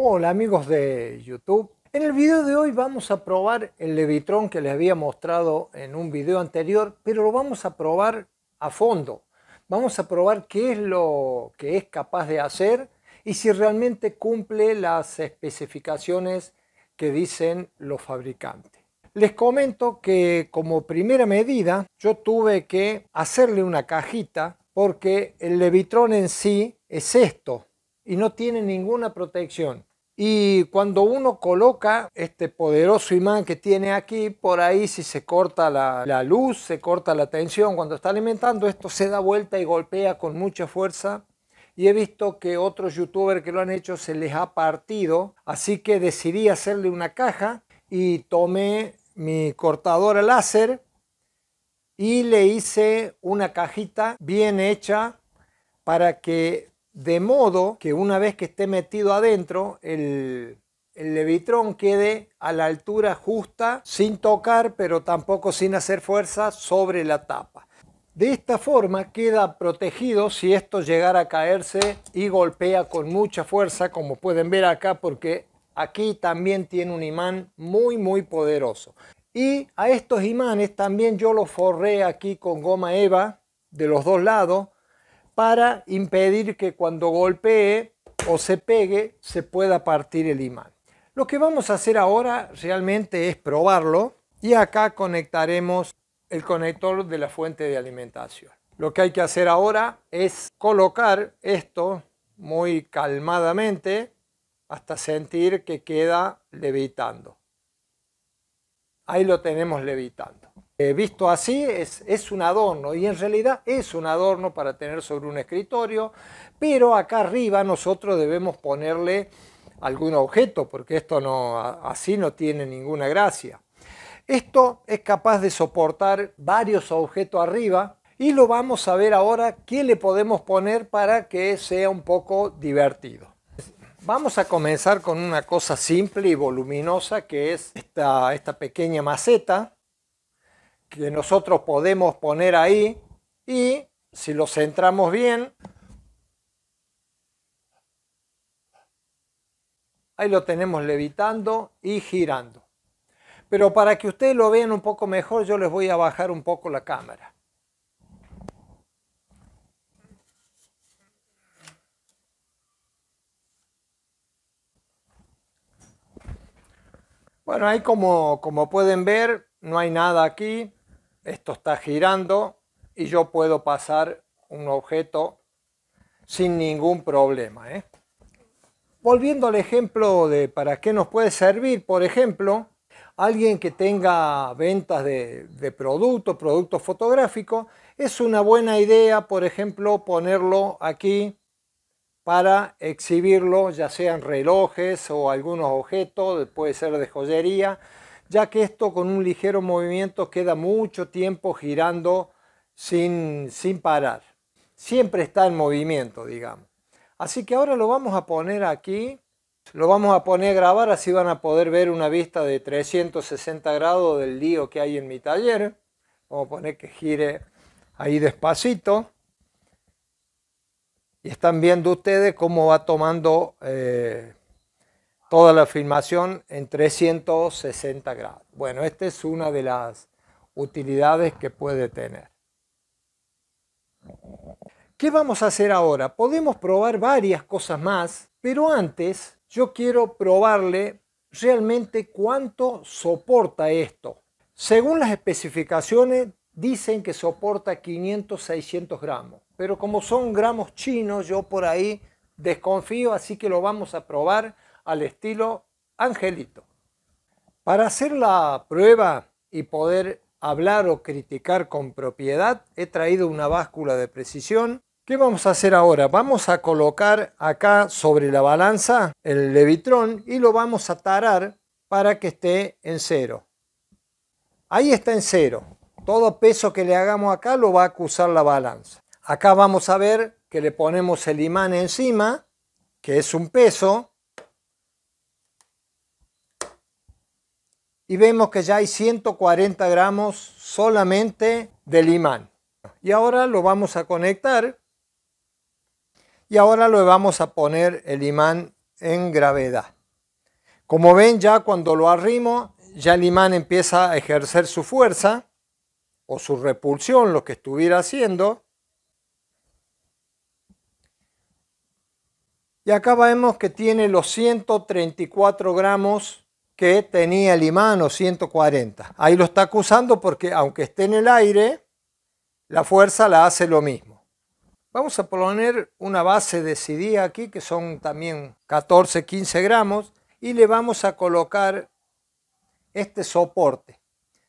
Hola amigos de YouTube. En el video de hoy vamos a probar el Levitron que les había mostrado en un video anterior, pero lo vamos a probar a fondo. Vamos a probar qué es lo que es capaz de hacer y si realmente cumple las especificaciones que dicen los fabricantes. Les comento que como primera medida yo tuve que hacerle una cajita porque el Levitron en sí es esto y no tiene ninguna protección. Y cuando uno coloca este poderoso imán que tiene aquí, por ahí si se corta la, luz, se corta la tensión, cuando está alimentando esto se da vuelta y golpea con mucha fuerza. Y he visto que otros youtubers que lo han hecho se les ha partido, así que decidí hacerle una caja y tomé mi cortadora láser y le hice una cajita bien hecha para que de modo que una vez que esté metido adentro, el, el levitrón quede a la altura justa, sin tocar, pero tampoco sin hacer fuerza sobre la tapa. De esta forma queda protegido si esto llegara a caerse y golpea con mucha fuerza, como pueden ver acá, porque aquí también tiene un imán muy, muy poderoso. Y a estos imanes también yo los forré aquí con goma eva de los dos lados para impedir que cuando golpee o se pegue se pueda partir el imán. Lo que vamos a hacer ahora realmente es probarlo y acá conectaremos el conector de la fuente de alimentación. Lo que hay que hacer ahora es colocar esto muy calmadamente hasta sentir que queda levitando. Ahí lo tenemos levitando. Eh, visto así es, un adorno y en realidad es un adorno para tener sobre un escritorio, pero acá arriba nosotros debemos ponerle algún objeto porque esto no, así no tiene ninguna gracia. Esto es capaz de soportar varios objetos arriba y lo vamos a ver ahora qué le podemos poner para que sea un poco divertido. Vamos a comenzar con una cosa simple y voluminosa que es esta pequeña maceta que nosotros podemos poner ahí y si lo centramos bien, ahí lo tenemos levitando y girando. Pero para que ustedes lo vean un poco mejor, yo les voy a bajar un poco la cámara. Bueno, ahí como, como pueden ver, no hay nada aquí esto está girando y yo puedo pasar un objeto sin ningún problema. ¿eh? Volviendo al ejemplo de para qué nos puede servir, por ejemplo, alguien que tenga ventas de, de productos, productos fotográficos, es una buena idea, por ejemplo, ponerlo aquí para exhibirlo, ya sean relojes o algunos objetos, puede ser de joyería, ya que esto con un ligero movimiento queda mucho tiempo girando sin, parar. Siempre está en movimiento, digamos. Así que ahora lo vamos a poner aquí, lo vamos a poner a grabar, así van a poder ver una vista de 360 grados del lío que hay en mi taller. Vamos a poner que gire ahí despacito. Y están viendo ustedes cómo va tomando eh, toda la filmación en 360 grados. Bueno, esta es una de las utilidades que puede tener. ¿Qué vamos a hacer ahora? Podemos probar varias cosas más, pero antes yo quiero probarle realmente cuánto soporta esto. Según las especificaciones dicen que soporta 500-600 gramos, pero como son gramos chinos yo por ahí desconfío, así que lo vamos a probar al estilo angelito. Para hacer la prueba y poder hablar o criticar con propiedad, he traído una báscula de precisión. ¿Qué vamos a hacer ahora? Vamos a colocar acá sobre la balanza el levitrón y lo vamos a tarar para que esté en cero. Ahí está en cero. Todo peso que le hagamos acá lo va a acusar la balanza. Acá vamos a ver que le ponemos el imán encima, que es un peso, y vemos que ya hay 140 gramos solamente del imán. Y ahora lo vamos a conectar y ahora lo vamos a poner el imán en gravedad. Como ven ya cuando lo arrimo ya el imán empieza a ejercer su fuerza o su repulsión, lo que estuviera haciendo. Y acá vemos que tiene los 134 gramos que tenía el imán o 140. Ahí lo está acusando porque aunque esté en el aire, la fuerza la hace lo mismo. Vamos a poner una base de CD aquí, que son también 14, 15 gramos, y le vamos a colocar este soporte.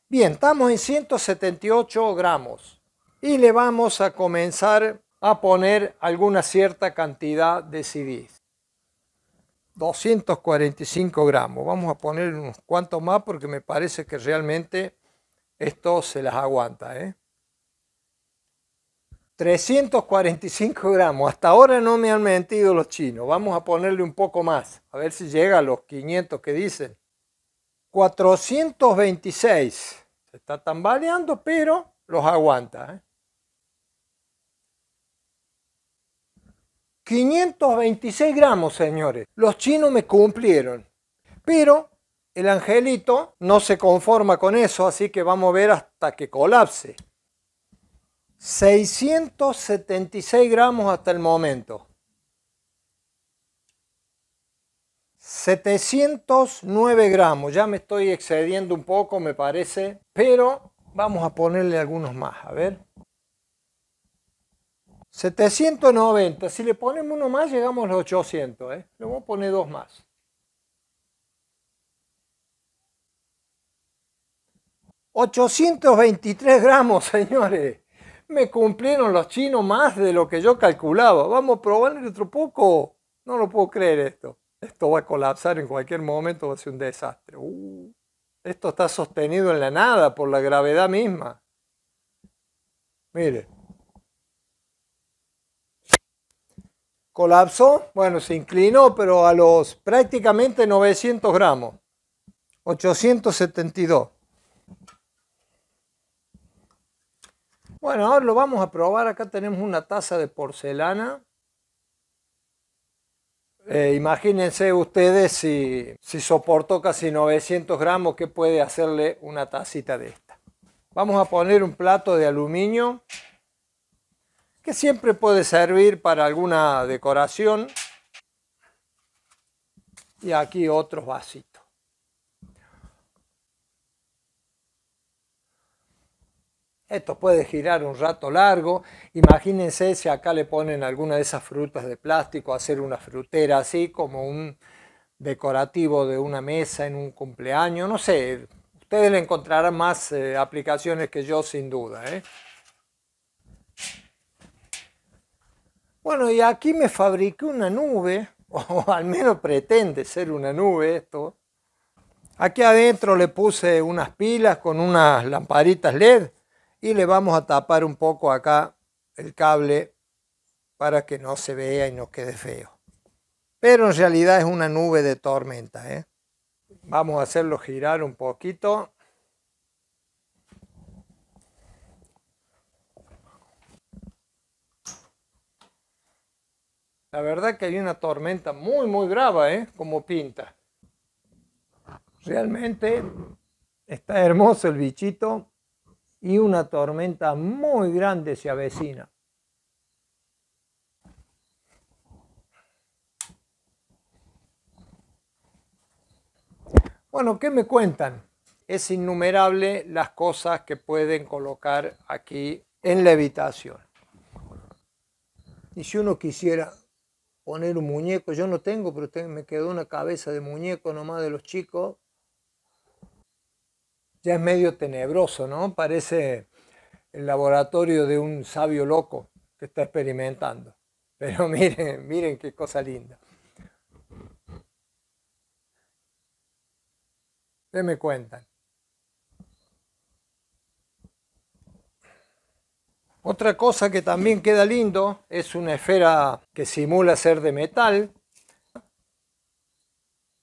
Bien, estamos en 178 gramos y le vamos a comenzar a poner alguna cierta cantidad de CDs. 245 gramos. Vamos a poner unos cuantos más porque me parece que realmente esto se las aguanta. ¿eh? 345 gramos. Hasta ahora no me han mentido los chinos. Vamos a ponerle un poco más. A ver si llega a los 500 que dicen. 426. Se está tambaleando, pero los aguanta. ¿eh? 526 gramos, señores. Los chinos me cumplieron. Pero el angelito no se conforma con eso, así que vamos a ver hasta que colapse. 676 gramos hasta el momento. 709 gramos, ya me estoy excediendo un poco me parece, pero vamos a ponerle algunos más, a ver. 790. Si le ponemos uno más, llegamos a los 800. ¿eh? Le vamos a poner dos más. ¡823 gramos, señores! Me cumplieron los chinos más de lo que yo calculaba. Vamos a probarle otro poco. No lo puedo creer esto. Esto va a colapsar en cualquier momento, va a ser un desastre. Uh, esto está sostenido en la nada por la gravedad misma. Mire. colapsó, bueno, se inclinó, pero a los prácticamente 900 gramos, 872. Bueno, ahora lo vamos a probar. Acá tenemos una taza de porcelana. Eh, imagínense ustedes si, si soportó casi 900 gramos, ¿qué puede hacerle una tacita de esta? Vamos a poner un plato de aluminio siempre puede servir para alguna decoración. Y aquí otros vasitos. Esto puede girar un rato largo. Imagínense si acá le ponen alguna de esas frutas de plástico, hacer una frutera así como un decorativo de una mesa en un cumpleaños. No sé, ustedes le encontrarán más eh, aplicaciones que yo sin duda. ¿eh? Bueno, y aquí me fabriqué una nube, o al menos pretende ser una nube esto. Aquí adentro le puse unas pilas con unas lamparitas LED y le vamos a tapar un poco acá el cable para que no se vea y no quede feo. Pero en realidad es una nube de tormenta. ¿eh? Vamos a hacerlo girar un poquito. La verdad que hay una tormenta muy, muy grave, ¿eh? Como pinta. Realmente está hermoso el bichito y una tormenta muy grande se avecina. Bueno, ¿qué me cuentan? Es innumerable las cosas que pueden colocar aquí en la habitación. Y si uno quisiera poner un muñeco. Yo no tengo, pero me quedó una cabeza de muñeco nomás de los chicos. Ya es medio tenebroso, ¿no? Parece el laboratorio de un sabio loco que está experimentando. Pero miren, miren qué cosa linda. déme me cuentan. Otra cosa que también queda lindo es una esfera que simula ser de metal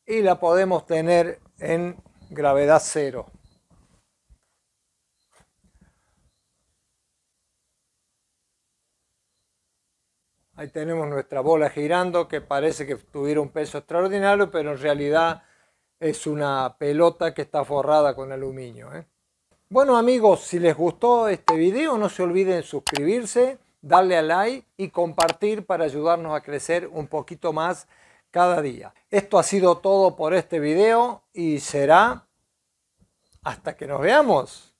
y la podemos tener en gravedad cero. Ahí tenemos nuestra bola girando que parece que tuviera un peso extraordinario, pero en realidad es una pelota que está forrada con aluminio. ¿eh? Bueno amigos, si les gustó este video no se olviden suscribirse, darle a like y compartir para ayudarnos a crecer un poquito más cada día. Esto ha sido todo por este video y será hasta que nos veamos.